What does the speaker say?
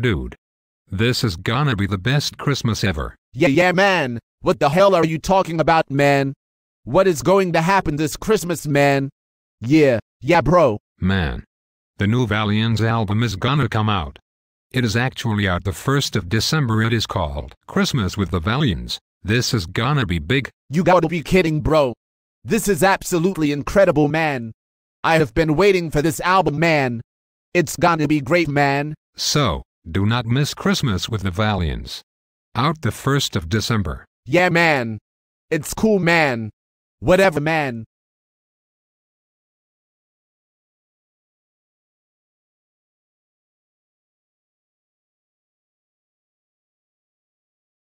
Dude. This is gonna be the best Christmas ever. Yeah, yeah, man. What the hell are you talking about, man? What is going to happen this Christmas, man? Yeah, yeah, bro. Man. The new Valiants album is gonna come out. It is actually out the 1st of December. It is called Christmas with the Valiants. This is gonna be big. You gotta be kidding, bro. This is absolutely incredible, man. I have been waiting for this album, man. It's gonna be great, man. So, do not miss Christmas with the Valians. Out the 1st of December. Yeah, man. It's cool, man. Whatever, man.